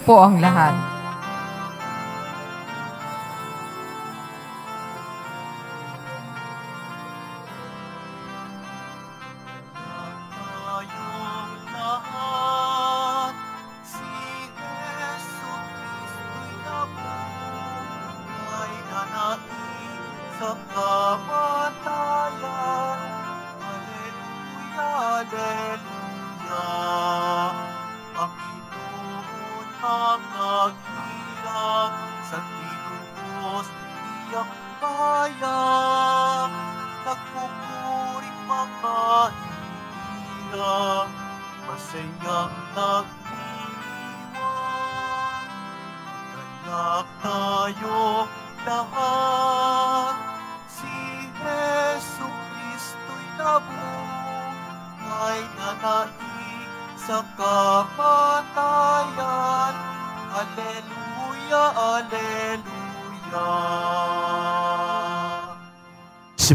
po ang lahat.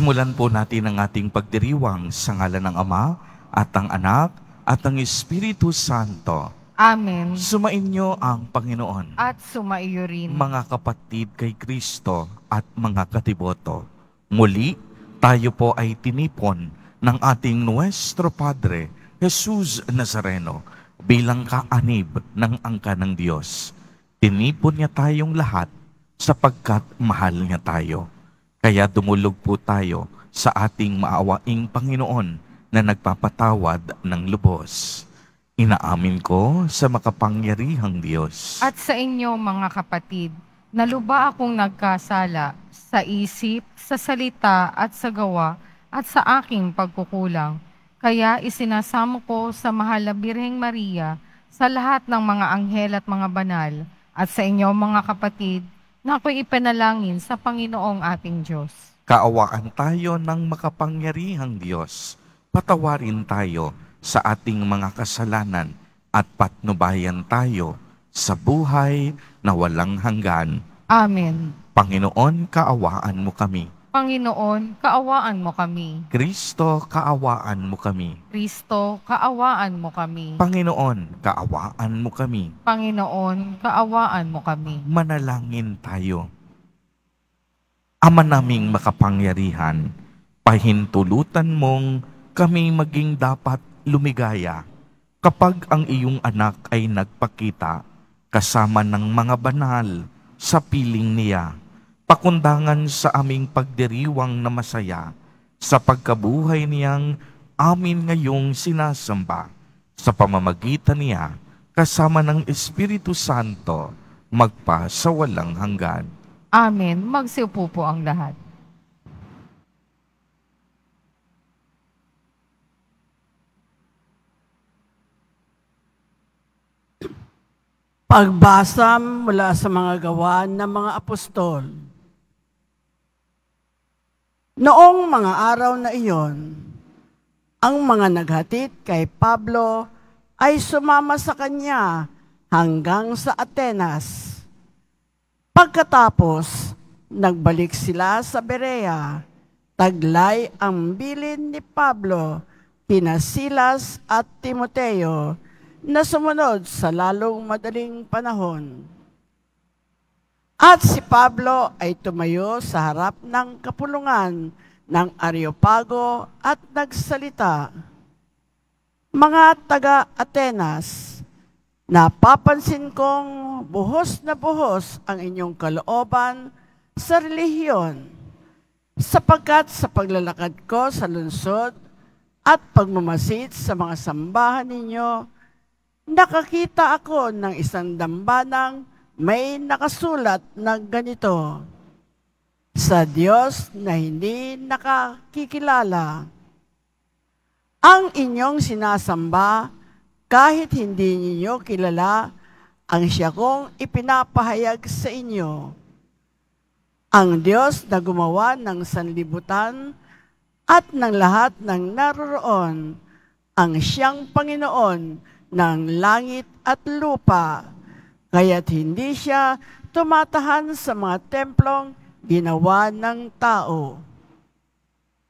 Simulan po natin ang ating pagdiriwang sa ngalan ng Ama at ang Anak at ang Espiritu Santo. Amen. Sumainyo ang Panginoon. At sumaiyo rin. Mga kapatid kay Kristo at mga katiboto. Muli, tayo po ay tinipon ng ating Nuestro Padre, Jesus Nazareno, bilang kaanib ng angka ng Diyos. Tinipon niya tayong lahat sapagkat mahal niya tayo kaya dumulog po tayo sa ating maawaing Panginoon na nagpapatawad ng lubos. Inaamin ko sa makapangyarihang Diyos. At sa inyo mga kapatid, naluba akong nagkasala sa isip, sa salita at sa gawa at sa aking pagkukulang. Kaya isinasamo ko sa mahal na Birheng Maria sa lahat ng mga anghel at mga banal at sa inyo mga kapatid na ako'y ipanalangin sa Panginoong ating Diyos. Kaawaan tayo ng makapangyarihang Diyos. Patawarin tayo sa ating mga kasalanan at patnubayan tayo sa buhay na walang hanggan. Amen. Panginoon, kaawaan mo kami Panginoon, kaawaan mo kami. Kristo, kaawaan mo kami. Kristo, kaawaan mo kami. Panginoon, kaawaan mo kami. Panginoon, kaawaan mo kami. Manalangin tayo. Ama naming makapangyarihan, pahintulutan mong kami maging dapat lumigaya kapag ang iyong anak ay nagpakita kasama ng mga banal sa piling niya pakundangan sa aming pagdiriwang na masaya sa pagkabuhay niyang amin ngayong sinasamba sa pamamagitan niya kasama ng Espiritu Santo magpa sa walang hanggan. Amen. Magsiupo po ang lahat. Pagbasa mula sa mga gawa ng mga apostol. Noong mga araw na iyon, ang mga naghatid kay Pablo ay sumama sa kanya hanggang sa Atenas. Pagkatapos, nagbalik sila sa Berea. Taglay ang bilin ni Pablo Pinasilas at Timoteo na sumunod sa lalong madaling panahon. At si Pablo ay tumayo sa harap ng kapulungan ng Areopago at nagsalita, Mga taga-Atenas, napapansin kong buhos na buhos ang inyong kalooban sa relihiyon, sapagkat sa paglalakad ko sa lungsod at pagmamasid sa mga sambahan ninyo, nakakita ako ng isang dambanang may nakasulat na ganito, sa Diyos na hindi nakakikilala, ang inyong sinasamba kahit hindi ninyo kilala ang siya kong ipinapahayag sa inyo. Ang Diyos na gumawa ng sanlibutan at ng lahat ng naroroon, ang siyang Panginoon ng langit at lupa, Kaya't hindi siya tumatahan sa mga templong ginawa ng tao.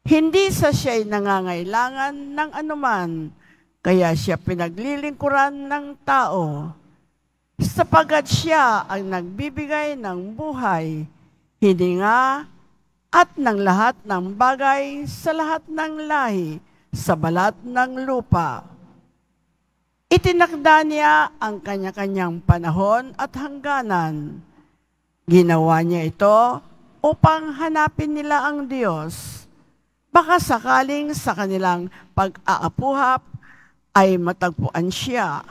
Hindi sa siya'y nangangailangan ng anuman, kaya siya pinaglilingkuran ng tao. Sapagat siya ang nagbibigay ng buhay, hininga at ng lahat ng bagay sa lahat ng lahi sa balat ng lupa Itinakda niya ang kanya-kanyang panahon at hangganan. Ginawa niya ito upang hanapin nila ang Diyos. Baka sakaling sa kanilang pag-aapuhap ay matagpuan siya.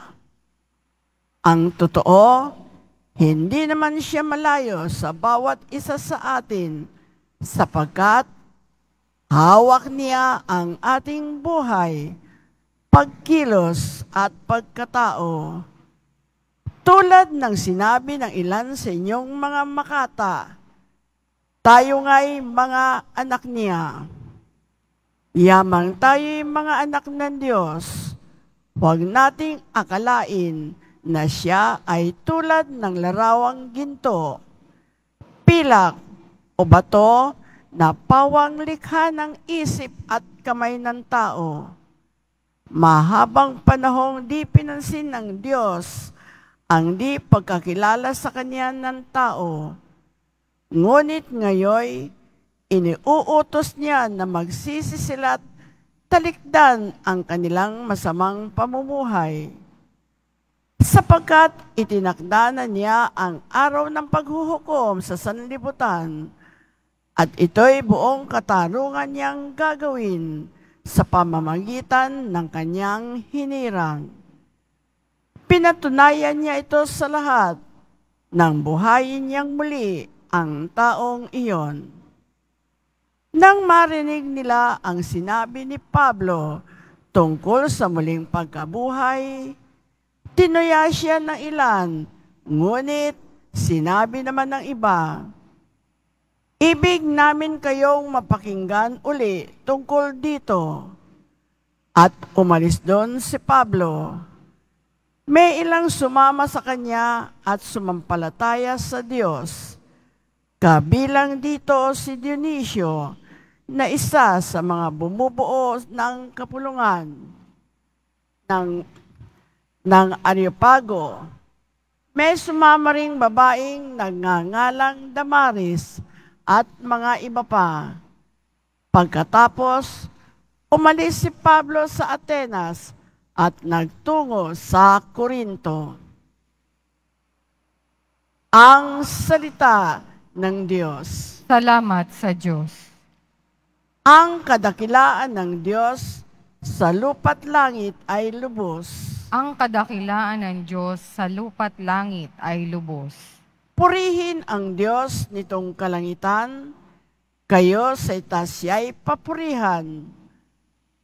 Ang totoo, hindi naman siya malayo sa bawat isa sa atin sapagkat hawak niya ang ating buhay pagkilos at pagkatao, tulad ng sinabi ng ilan sa inyong mga makata, tayo nga'y mga anak niya. Yamang tayo'y mga anak ng Diyos, huwag nating akalain na siya ay tulad ng larawang ginto, pilak o bato na pawang likha ng isip at kamay ng tao Mahabang panahong di pinansin ng Diyos ang di pagkakilala sa Kanya ng tao. Ngunit ngayoy, iniuutos niya na magsisi sila talikdan ang kanilang masamang pamumuhay. Sapagkat itinakda na niya ang araw ng paghuhukom sa sanlibutan at ito'y buong katarungan niyang gagawin sa pamamagitan ng kanyang hinirang. Pinatunayan niya ito sa lahat nang buhayin niyang muli ang taong iyon. Nang marinig nila ang sinabi ni Pablo tungkol sa muling pagkabuhay, tinuya siya ng ilan, ngunit sinabi naman ng iba, Ibig namin kayong mapakinggan uli tungkol dito. At umalis doon si Pablo. May ilang sumama sa kanya at sumampalataya sa Diyos. Kabilang dito si Dionisio na isa sa mga bumubuo ng kapulungan ng, ng Areopago. May sumama ring babaeng nagngangalang Damaris at mga iba pa. Pagkatapos, umalis si Pablo sa Atenas at nagtungo sa Korinto. Ang salita ng Diyos. Salamat sa Diyos. Ang kadakilaan ng Diyos sa lupa't langit ay lubos. Ang kadakilaan ng Diyos sa lupa't langit ay lubos. Purihin ang Diyos nitong kalangitan, kayo sa itasya'y papurihan.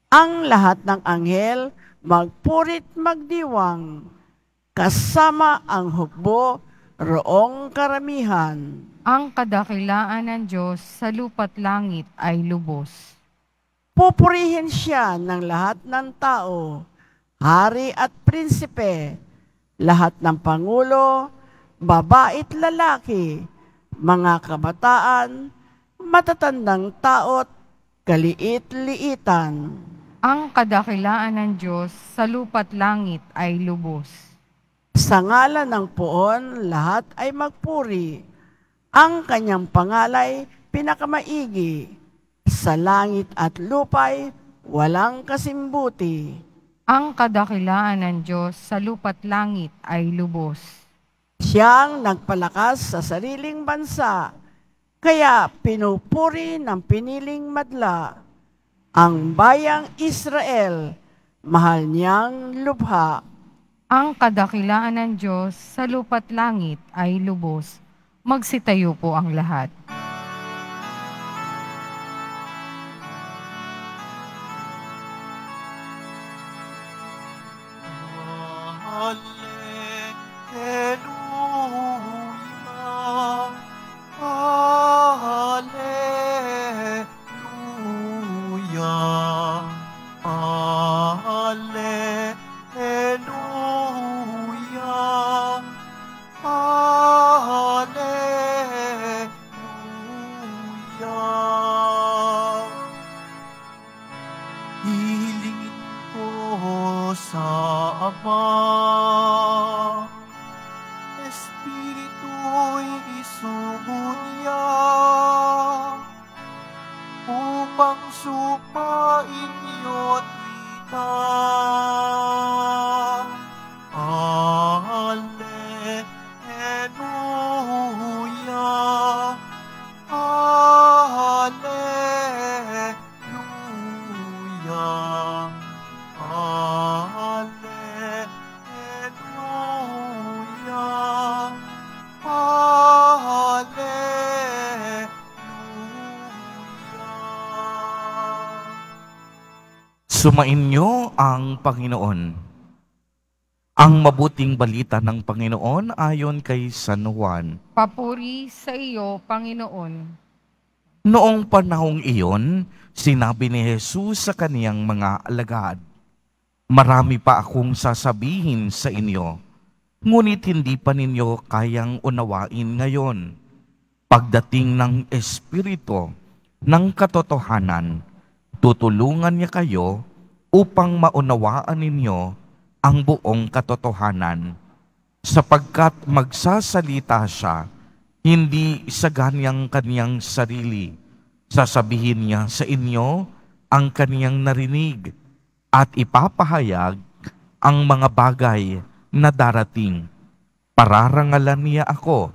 Ang lahat ng anghel, magpurit magdiwang, kasama ang hukbo, roong karamihan. Ang kadakilaan ng Diyos sa lupa't langit ay lubos. Pupurihin siya ng lahat ng tao, hari at prinsipe, lahat ng pangulo, babait lalaki, mga kabataan, matatandang taot, kaliit-liitan. Ang kadakilaan ng Diyos sa lupa't langit ay lubos. Sa ngalan ng poon, lahat ay magpuri. Ang kanyang pangalay, pinakamaigi. Sa langit at lupay, walang kasimbuti. Ang kadakilaan ng Diyos sa lupa't langit ay lubos. Siyang nagpalakas sa sariling bansa, kaya pinupuri ng piniling madla ang bayang Israel, mahal niyang lubha. Ang kadakilaan ng Diyos sa lupa't langit ay lubos. Magsitayo po ang lahat. Sumainyo ang Panginoon. Ang mabuting balita ng Panginoon ayon kay San Juan. Papuri sa iyo, Panginoon. Noong panahong iyon, sinabi ni Jesus sa kaniyang mga alagad, Marami pa akong sasabihin sa inyo, ngunit hindi pa ninyo kayang unawain ngayon. Pagdating ng Espiritu, ng katotohanan, tutulungan niya kayo upang maunawaan ninyo ang buong katotohanan sapagkat magsasalita siya hindi sa ganyang kaniyang sarili. Sasabihin niya sa inyo ang kaniyang narinig at ipapahayag ang mga bagay na darating. Pararangalan niya ako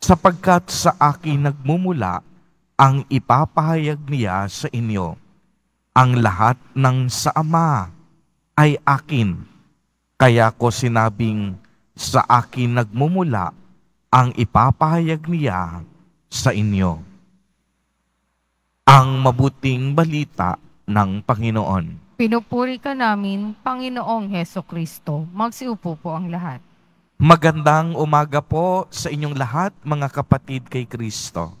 sapagkat sa akin nagmumula ang ipapahayag niya sa inyo. Ang lahat ng sa Ama ay akin. Kaya ko sinabing sa akin nagmumula ang ipapahayag niya sa inyo. Ang mabuting balita ng Panginoon. Pinupuri ka namin, Panginoong Heso Kristo. Magsiupo po ang lahat. Magandang umaga po sa inyong lahat, mga kapatid kay Kristo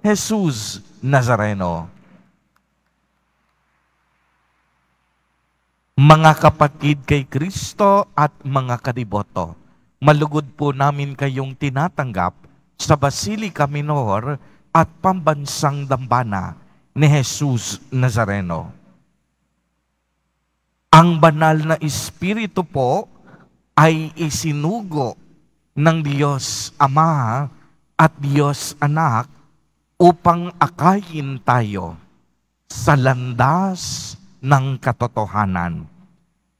Jesús Nazareno. Mga kapatid kay Kristo at mga kadiboto, malugod po namin kayong tinatanggap sa Basilica Minor at Pambansang Dambana ni Jesus Nazareno. Ang banal na Espiritu po ay isinugo ng Diyos Ama at Diyos Anak upang akayin tayo sa landas ng katotohanan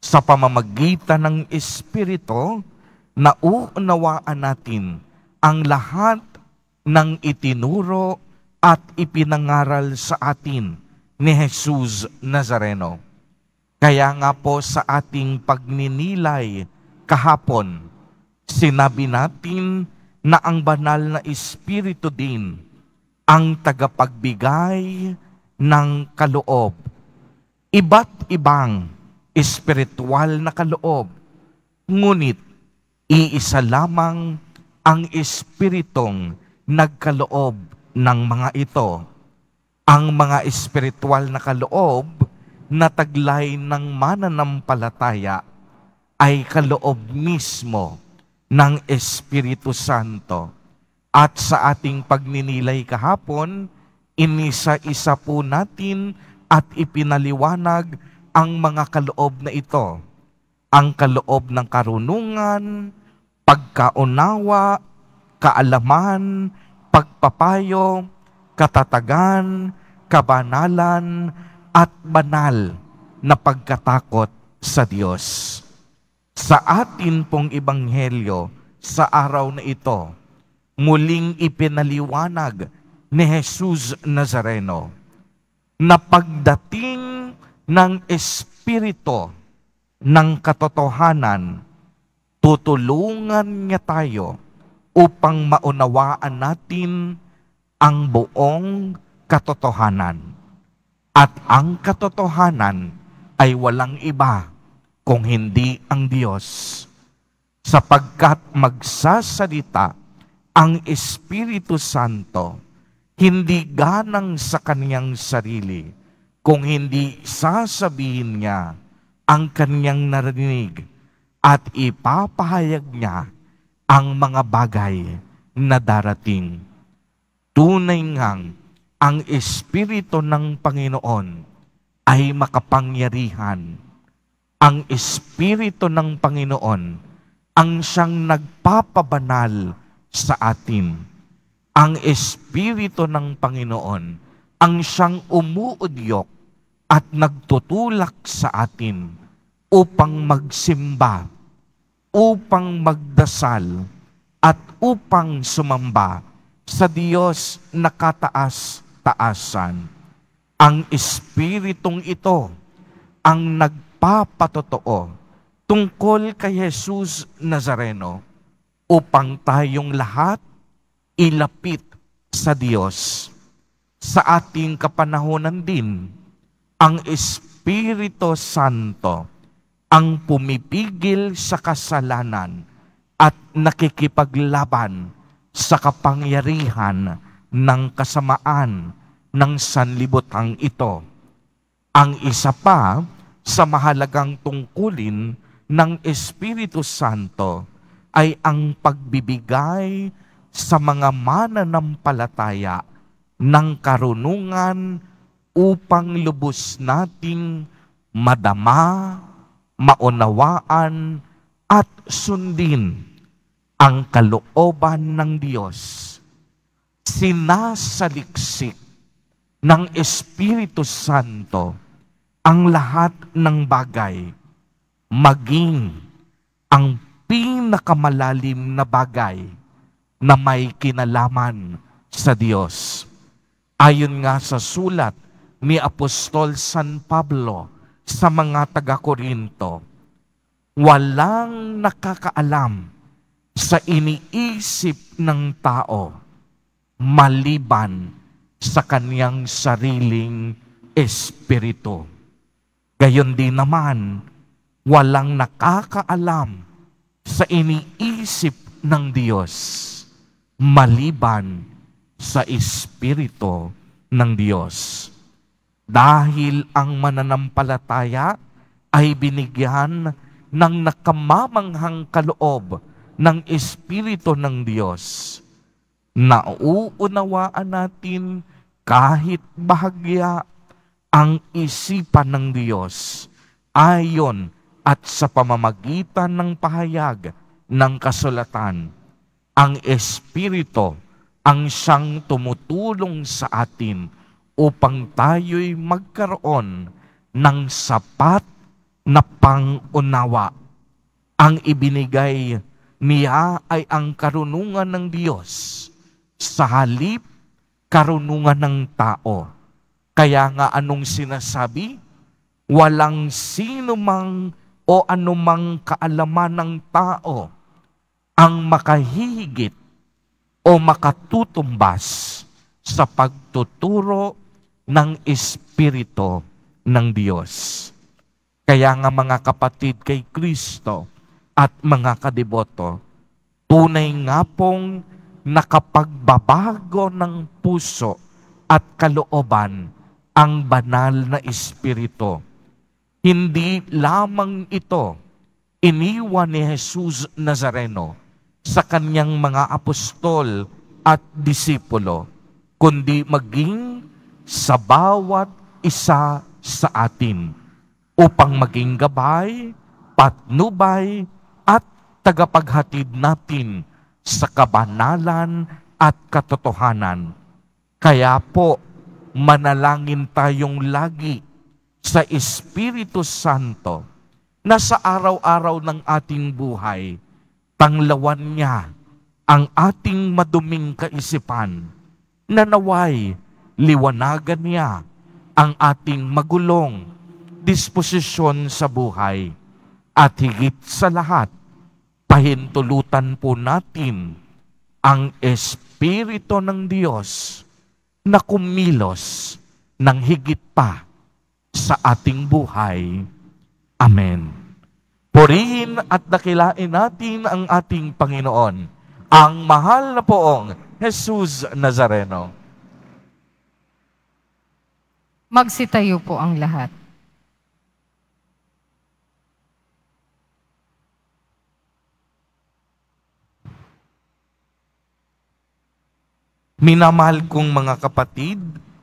sa pamamagitan ng Espiritu na uunawaan natin ang lahat ng itinuro at ipinangaral sa atin ni Jesus Nazareno. Kaya nga po sa ating pagninilay kahapon, sinabi natin na ang banal na Espiritu din ang tagapagbigay ng kaloob. Iba't ibang espiritual na kaloob, ngunit iisa lamang ang espiritong nagkaloob ng mga ito. Ang mga espiritual na kaloob na taglay ng mananampalataya ay kaloob mismo ng Espiritu Santo at sa ating pagninilay kahapon, inisa-isa po natin at ipinaliwanag ang mga kaloob na ito. Ang kaloob ng karunungan, pagkaunawa, kaalaman, pagpapayo, katatagan, kabanalan, at banal na pagkatakot sa Diyos. Sa atin pong ibanghelyo sa araw na ito, muling ipinaliwanag ni Jesus Nazareno na pagdating ng Espiritu ng katotohanan, tutulungan niya tayo upang maunawaan natin ang buong katotohanan. At ang katotohanan ay walang iba kung hindi ang Diyos. Sapagkat magsasalita ang Espiritu Santo hindi ganang sa kaniyang sarili kung hindi sasabihin niya ang kaniyang narinig at ipapahayag niya ang mga bagay na darating. Tunay ngang ang Espiritu ng Panginoon ay makapangyarihan. Ang Espiritu ng Panginoon ang siyang nagpapabanal sa atin. Ang Espiritu ng Panginoon ang siyang umuudyok at nagtutulak sa atin upang magsimba, upang magdasal, at upang sumamba sa Diyos na kataas-taasan. Ang Espiritong ito ang nagpapatotoo tungkol kay Jesus Nazareno upang tayong lahat ilapit sa Diyos. Sa ating kapanahonan din, ang Espiritu Santo ang pumipigil sa kasalanan at nakikipaglaban sa kapangyarihan ng kasamaan ng sanlibutang ito. Ang isa pa sa mahalagang tungkulin ng Espiritu Santo ay ang pagbibigay sa mga mananampalataya ng karunungan upang lubos nating madama, maunawaan, at sundin ang kalooban ng Diyos. Sinasaliksik ng Espiritu Santo ang lahat ng bagay, maging ang pinakamalalim na bagay na may kinalaman sa Diyos. Ayon nga sa sulat ni Apostol San Pablo sa mga taga-Korinto, walang nakakaalam sa iniisip ng tao maliban sa kaniyang sariling espiritu. Gayon din naman, walang nakakaalam sa iniisip ng Diyos maliban sa Espiritu ng Diyos. Dahil ang mananampalataya ay binigyan ng nakamamanghang kaloob ng Espiritu ng Diyos. Nauunawaan natin kahit bahagya ang isipan ng Diyos ayon at sa pamamagitan ng pahayag ng kasulatan, ang Espiritu ang siyang tumutulong sa atin upang tayo'y magkaroon ng sapat na pangunawa. Ang ibinigay niya ay ang karunungan ng Diyos sa halip karunungan ng tao. Kaya nga anong sinasabi? Walang sino mang o anumang kaalaman ng tao ang makahihigit o makatutumbas sa pagtuturo ng Espiritu ng Diyos. Kaya nga mga kapatid kay Kristo at mga kadiboto, tunay nga pong nakapagbabago ng puso at kalooban ang banal na Espiritu hindi lamang ito iniwan ni Jesus Nazareno sa kanyang mga apostol at disipulo, kundi maging sa bawat isa sa atin upang maging gabay, patnubay, at tagapaghatid natin sa kabanalan at katotohanan. Kaya po, manalangin tayong lagi sa Espiritu Santo na sa araw-araw ng ating buhay, tanglawan niya ang ating maduming kaisipan na naway liwanagan niya ang ating magulong disposisyon sa buhay at higit sa lahat, pahintulutan po natin ang Espiritu ng Diyos na kumilos ng higit pa sa ating buhay. Amen. Purihin at dakilain natin ang ating Panginoon, ang mahal na poong Jesus Nazareno. Magsitayo po ang lahat. Minamahal kong mga kapatid,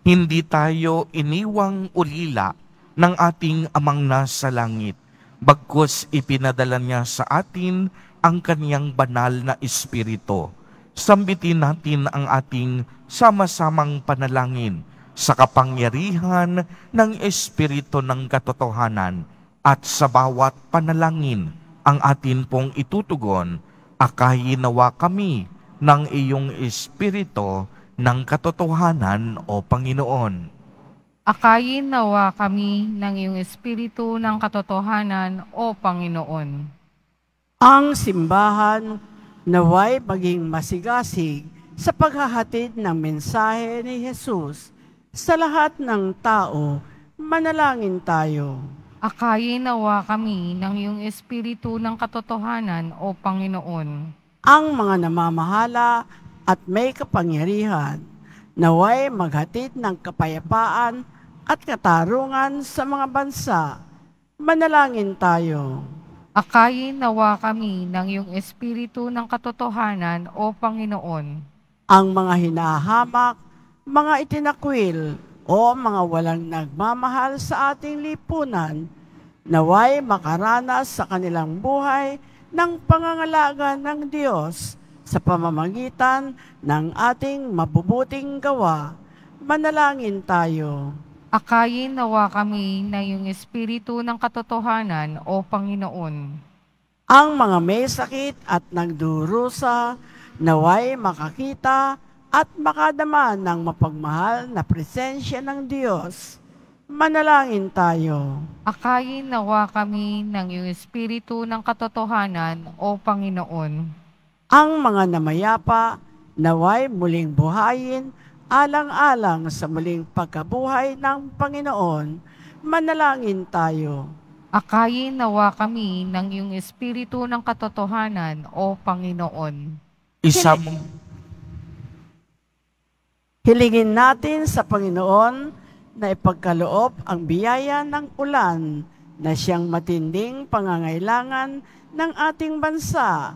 hindi tayo iniwang ulila ng ating amang nasa langit, bagkus ipinadala niya sa atin ang kaniyang banal na espiritu. Sambitin natin ang ating sama-samang panalangin sa kapangyarihan ng espiritu ng katotohanan at sa bawat panalangin ang atin pong itutugon, akay nawa kami ng iyong espiritu ng katotohanan o Panginoon. Akayin nawa kami ng iyong espiritu ng katotohanan o Panginoon. Ang simbahan naway maging masigasig sa paghahatid ng mensahe ni Jesus sa lahat ng tao, manalangin tayo. Akayin nawa kami ng iyong espiritu ng katotohanan o Panginoon. Ang mga namamahala at may kapangyarihan naway maghatid ng kapayapaan at katarungan sa mga bansa. Manalangin tayo. Akayin nawa kami ng iyong espiritu ng katotohanan, O Panginoon. Ang mga hinahamak, mga itinakwil, o mga walang nagmamahal sa ating lipunan, naway makaranas sa kanilang buhay ng pangangalaga ng Diyos sa pamamagitan ng ating mabubuting gawa. Manalangin tayo. Akayin nawa kami na yung espiritu ng katotohanan o Panginoon. Ang mga may sakit at nagdurusa, naway makakita at makadama ng mapagmahal na presensya ng Diyos. Manalangin tayo. Akayin nawa kami ng iyong espiritu ng katotohanan o Panginoon ang mga namayapa naway muling buhayin alang-alang sa muling pagkabuhay ng Panginoon, manalangin tayo. Akayin nawa kami ng iyong espiritu ng katotohanan, O Panginoon. Isa mong... Hilingin natin sa Panginoon na ipagkaloob ang biyaya ng ulan na siyang matinding pangangailangan ng ating bansa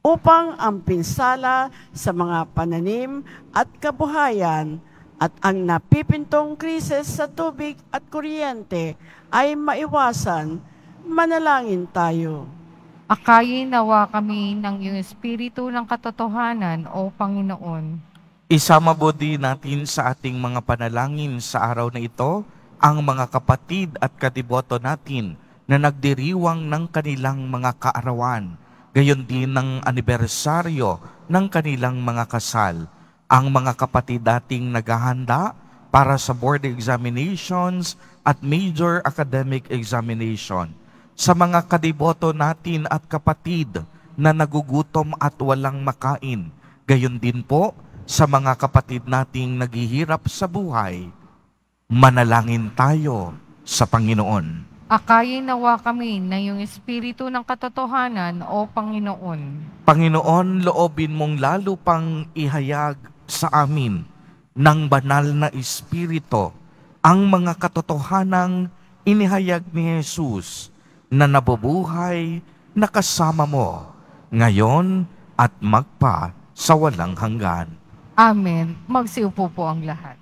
upang ang pinsala sa mga pananim at kabuhayan at ang napipintong krisis sa tubig at kuryente ay maiwasan, manalangin tayo. Akayin nawa kami ng iyong espiritu ng katotohanan, O Panginoon. Isama body natin sa ating mga panalangin sa araw na ito ang mga kapatid at kadiboto natin na nagdiriwang ng kanilang mga kaarawan gayon din ng anibersaryo ng kanilang mga kasal. Ang mga kapatid dating naghahanda para sa board examinations at major academic examination. Sa mga kadiboto natin at kapatid na nagugutom at walang makain, gayon din po sa mga kapatid nating naghihirap sa buhay, manalangin tayo sa Panginoon. Akayin nawa kami na yung espiritu ng katotohanan o Panginoon. Panginoon, loobin mong lalo pang ihayag sa amin ng banal na espiritu ang mga katotohanang inihayag ni Jesus na nabubuhay na kasama mo ngayon at magpa sa walang hanggan. Amen. Magsiupo po ang lahat.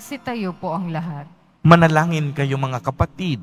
Magsitayo po ang lahat. Manalangin kayo mga kapatid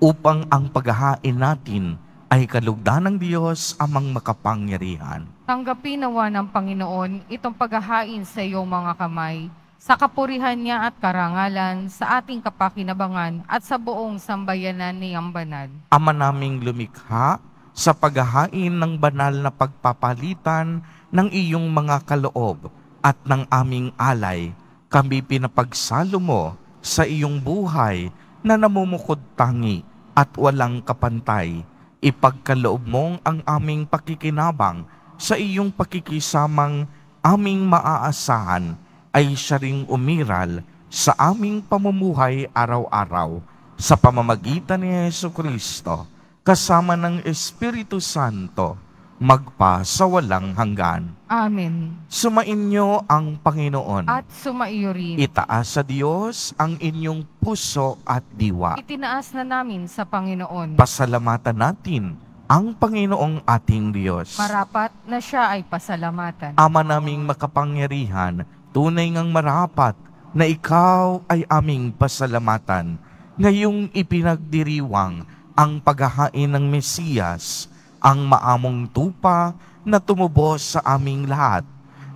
upang ang paghahain natin ay kalugdan ng Diyos amang makapangyarihan. Tanggapin nawa ng Panginoon itong paghahain sa iyong mga kamay, sa kapurihan niya at karangalan, sa ating kapakinabangan at sa buong sambayanan niyang banal. Ama naming lumikha, sa paghahain ng banal na pagpapalitan ng iyong mga kaloob at ng aming alay kami pinapagsalo mo sa iyong buhay na namumukod tangi at walang kapantay. Ipagkaloob mong ang aming pakikinabang sa iyong pakikisamang aming maaasahan ay siya ring umiral sa aming pamumuhay araw-araw sa pamamagitan ni Yesu Kristo kasama ng Espiritu Santo magpa sa walang hanggan. Amen. Sumainyo ang Panginoon. At sumaiyo rin. Itaas sa Diyos ang inyong puso at diwa. Itinaas na namin sa Panginoon. Pasalamatan natin ang Panginoong ating Diyos. Marapat na siya ay pasalamatan. Ama naming makapangyarihan, tunay ngang marapat na ikaw ay aming pasalamatan. Ngayong ipinagdiriwang ang paghahain ng Mesiyas, ang maamong tupa na tumubos sa aming lahat.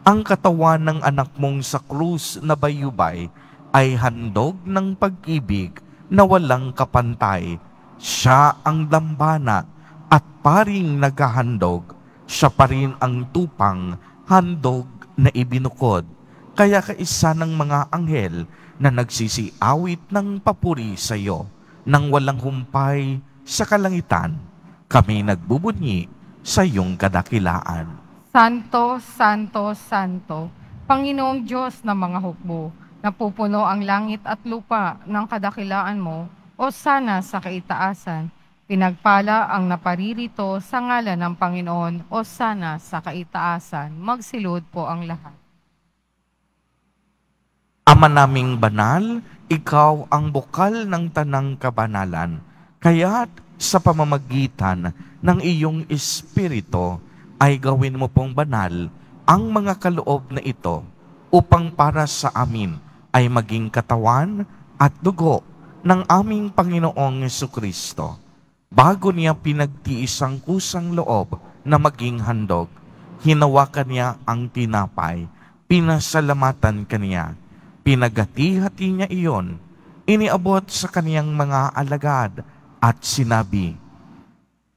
Ang katawan ng anak mong sa krus na bayubay ay handog ng pag-ibig na walang kapantay. Siya ang dambana at paring naghahandog. Siya pa rin ang tupang handog na ibinukod. Kaya kaisa ng mga anghel na nagsisiawit ng papuri sa iyo nang walang humpay sa kalangitan kami nagbubunyi sa iyong kadakilaan. Santo, Santo, Santo, Panginoong Diyos ng mga hukbo, napupuno ang langit at lupa ng kadakilaan mo, o sana sa kaitaasan, pinagpala ang naparirito sa ngala ng Panginoon, o sana sa kaitaasan, magsilod po ang lahat. Ama naming banal, ikaw ang bukal ng tanang kabanalan, kaya't sa pamamagitan ng iyong espiritu ay gawin mo pong banal ang mga kaloob na ito upang para sa amin ay maging katawan at dugo ng aming Panginoong Yesu Kristo bago niya pinagtiis ang kusang loob na maging handog. Hinawakan niya ang tinapay, pinasalamatan kaniya, pinagati-hati niya iyon, iniabot sa kaniyang mga alagad at sinabi,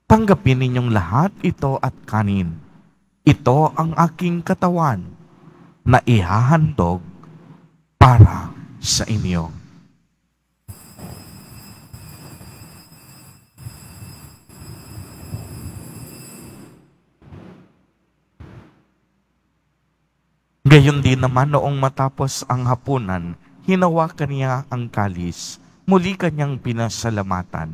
Tanggapin ninyong lahat ito at kanin. Ito ang aking katawan na ihahandog para sa inyo. Gayon din naman noong matapos ang hapunan, hinawakan niya ang kalis, muli kanyang pinasalamatan,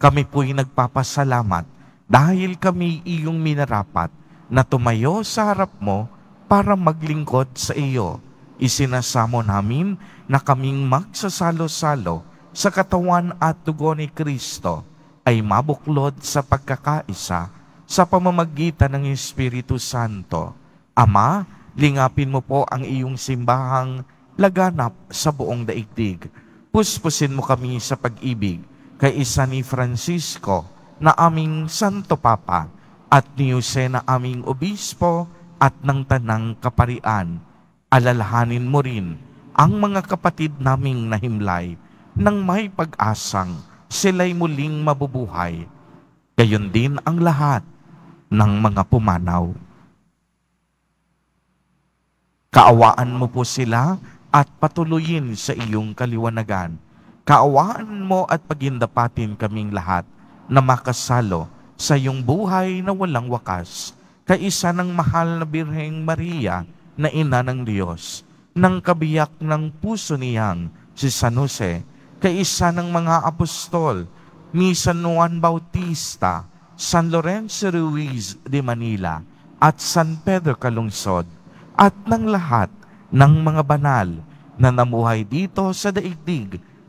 kami po'y nagpapasalamat dahil kami iyong minarapat na tumayo sa harap mo para maglingkod sa iyo. Isinasamo namin na kaming magsasalo-salo sa katawan at dugo ni Kristo ay mabuklod sa pagkakaisa sa pamamagitan ng Espiritu Santo. Ama, lingapin mo po ang iyong simbahang laganap sa buong daigdig. Puspusin mo kami sa pag-ibig kay isa ni Francisco na aming Santo Papa at ni Jose na aming Obispo at ng Tanang Kaparian. Alalahanin mo rin ang mga kapatid naming nahimlay nang may pag-asang sila'y muling mabubuhay. Gayon din ang lahat ng mga pumanaw. Kaawaan mo po sila at patuloyin sa iyong kaliwanagan kaawaan mo at pagindapatin kaming lahat na makasalo sa iyong buhay na walang wakas, kaisa ng mahal na Birheng Maria na ina ng Diyos, ng kabiyak ng puso niyang si San Jose, kaisa ng mga apostol ni San Juan Bautista, San Lorenzo Ruiz de Manila, at San Pedro Calungsod, at ng lahat ng mga banal na namuhay dito sa daigdig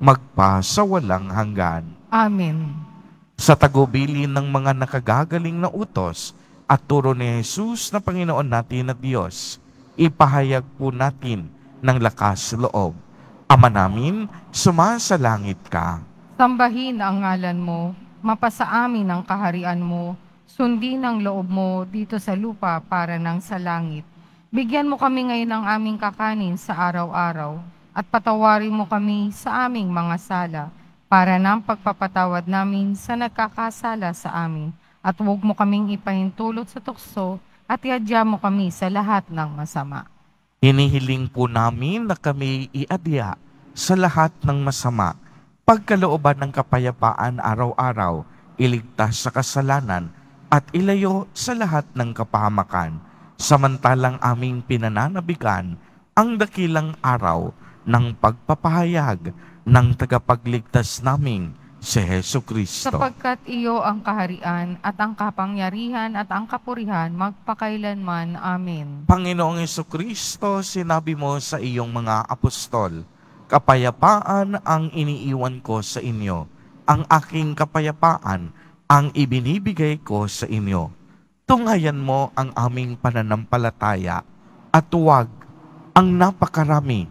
magpa sa walang hanggan. Amen. Sa tagubilin ng mga nakagagaling na utos at turo ni Jesus na Panginoon natin at Diyos, ipahayag po natin ng lakas loob. Ama namin, langit ka. Sambahin ang ngalan mo, mapasa amin ang kaharian mo, sundin ang loob mo dito sa lupa para ng sa langit. Bigyan mo kami ngayon ng aming kakanin sa araw-araw at patawarin mo kami sa aming mga sala para ng pagpapatawad namin sa nagkakasala sa amin at huwag mo kaming ipahintulot sa tukso at iadya mo kami sa lahat ng masama. Hinihiling po namin na kami iadya sa lahat ng masama, pagkalooban ng kapayapaan araw-araw, iligtas sa kasalanan, at ilayo sa lahat ng kapahamakan, samantalang aming pinananabigan ang dakilang araw ng pagpapahayag ng tagapagligtas naming si Heso Kristo. Sapagkat iyo ang kaharian at ang kapangyarihan at ang kapurihan magpakailanman. Amen. Panginoong Heso Kristo, sinabi mo sa iyong mga apostol, Kapayapaan ang iniiwan ko sa inyo, ang aking kapayapaan ang ibinibigay ko sa inyo. Tungayan mo ang aming pananampalataya at huwag ang napakarami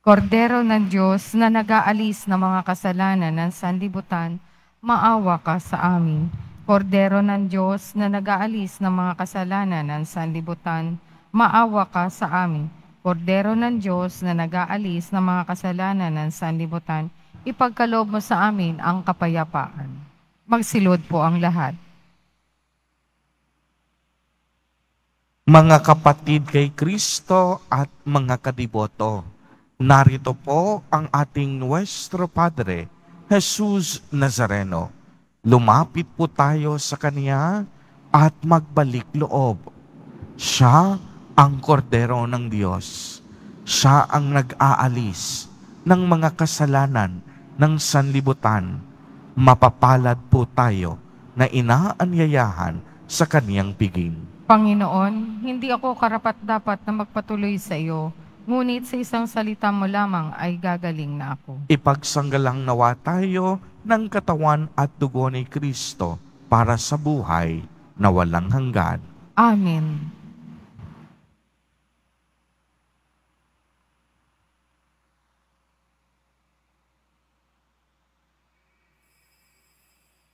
Kordero ng Diyos na nagaalis ng mga kasalanan ng sanlibutan, maawa ka sa amin. Kordero ng Diyos na nagaalis ng mga kasalanan ng sanlibutan, maawa ka sa amin. Kordero ng Diyos na nagaalis ng mga kasalanan ng sanlibutan, ipagkaloob mo sa amin ang kapayapaan. Magsilod po ang lahat. Mga kapatid kay Kristo at mga kadiboto, Narito po ang ating Nuestro Padre, Jesus Nazareno. Lumapit po tayo sa Kanya at magbalik loob. Siya ang kordero ng Diyos. Siya ang nag-aalis ng mga kasalanan ng sanlibutan. Mapapalad po tayo na inaanyayahan sa kaniyang piging. Panginoon, hindi ako karapat-dapat na magpatuloy sa iyo Ngunit sa isang salita mo lamang ay gagaling na ako. Ipagsangalang nawa tayo ng katawan at dugo ni Kristo para sa buhay na walang hanggan. Amen.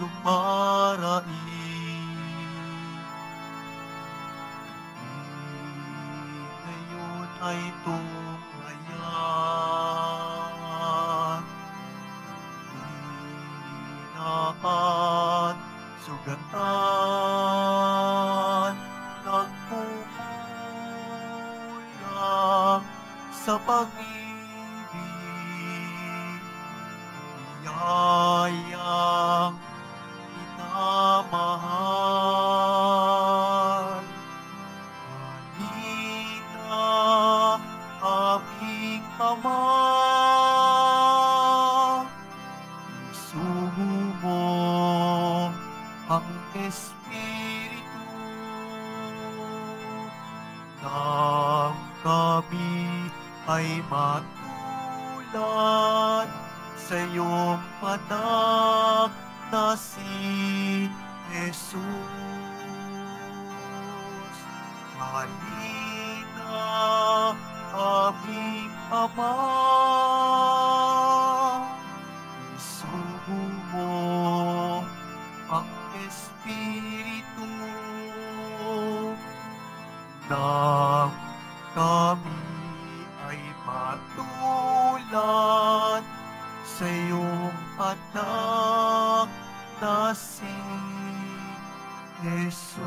dumaraing Ngayon ay tumayan Hinaan, sugatan Nagpumulang sa pag lang kami ay matulad sa iyong anak na si Jesus.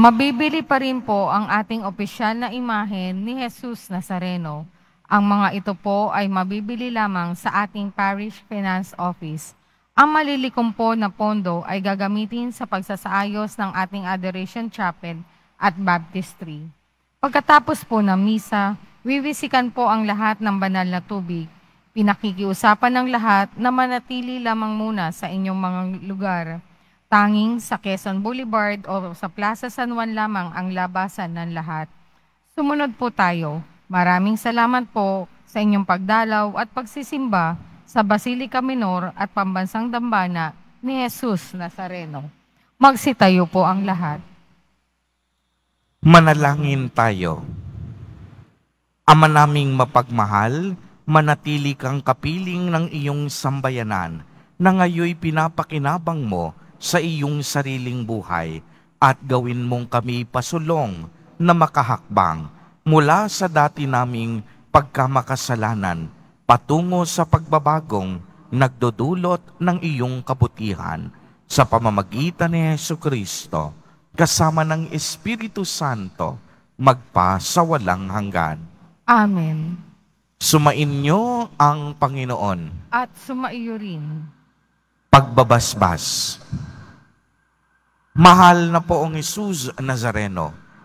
Mabibili pa rin po ang ating opisyal na imahe ni Jesus Nazareno ang mga ito po ay mabibili lamang sa ating Parish Finance Office. Ang malilikom po na pondo ay gagamitin sa pagsasaayos ng ating Adoration Chapel at Baptistry. Pagkatapos po ng misa, wiwisikan po ang lahat ng banal na tubig. Pinakikiusapan ng lahat na manatili lamang muna sa inyong mga lugar. Tanging sa Quezon Boulevard o sa Plaza San Juan lamang ang labasan ng lahat. Sumunod po tayo Maraming salamat po sa inyong pagdalaw at pagsisimba sa Basilica Minor at Pambansang Dambana ni Jesus Nazareno. Magsitayo po ang lahat. Manalangin tayo. Ama naming mapagmahal, manatili kang kapiling ng iyong sambayanan na ngayoy pinapakinabang mo sa iyong sariling buhay at gawin mong kami pasulong na makahakbang mula sa dati naming pagkamakasalanan patungo sa pagbabagong nagdudulot ng iyong kabutihan sa pamamagitan ni Yesu Kristo kasama ng Espiritu Santo magpa sa walang hanggan. Amen. Sumainyo ang Panginoon. At sumaiyo rin. Pagbabasbas. Mahal na poong Isus Nazareno,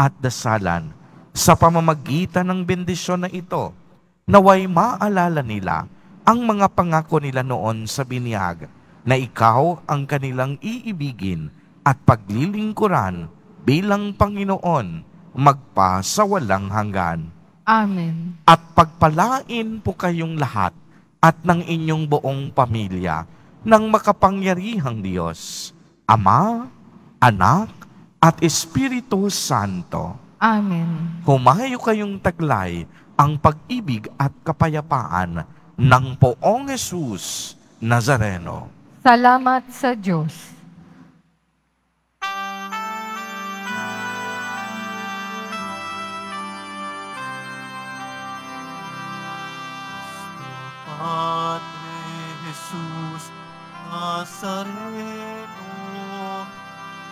at dasalan sa pamamagitan ng bendisyon na ito, naway maalala nila ang mga pangako nila noon sa binyag na ikaw ang kanilang iibigin at paglilingkuran bilang Panginoon magpa sa walang hanggan. Amen. At pagpalain po kayong lahat at ng inyong buong pamilya ng makapangyarihang Diyos, Ama, Anak, at Espiritu Santo. Amen. Humayo kayong taglay ang pag-ibig at kapayapaan ng poong Jesus Nazareno. Salamat sa Diyos. Patre Jesus Nazareno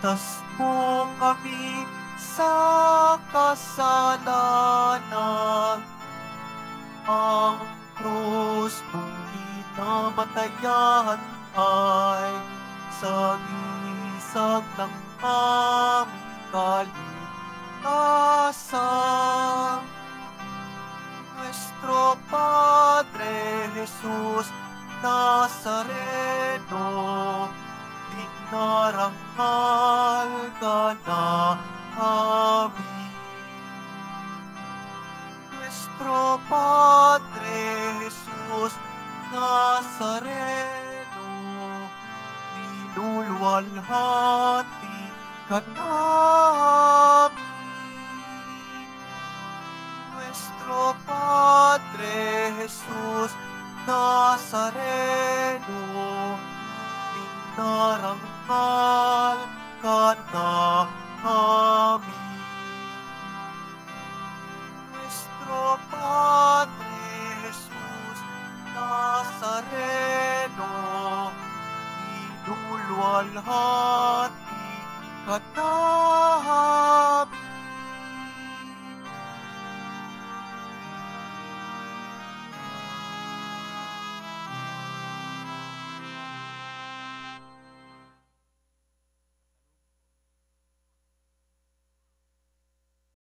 Iligtas mo kami sa kasalanan. Ang krus kung kinamatayan ay isag ng aming kaligtasan. Nuestro Padre Jesús Nazareno, narangal ka na amin. Nuestro Padre Jesus Nazareno, nilulwalhati ka namin. Nuestro Padre Jesus Nazareno, narangal mahal ka na namin. Nuestro Padre Jesus Nazareno, idulwalhati ka namin.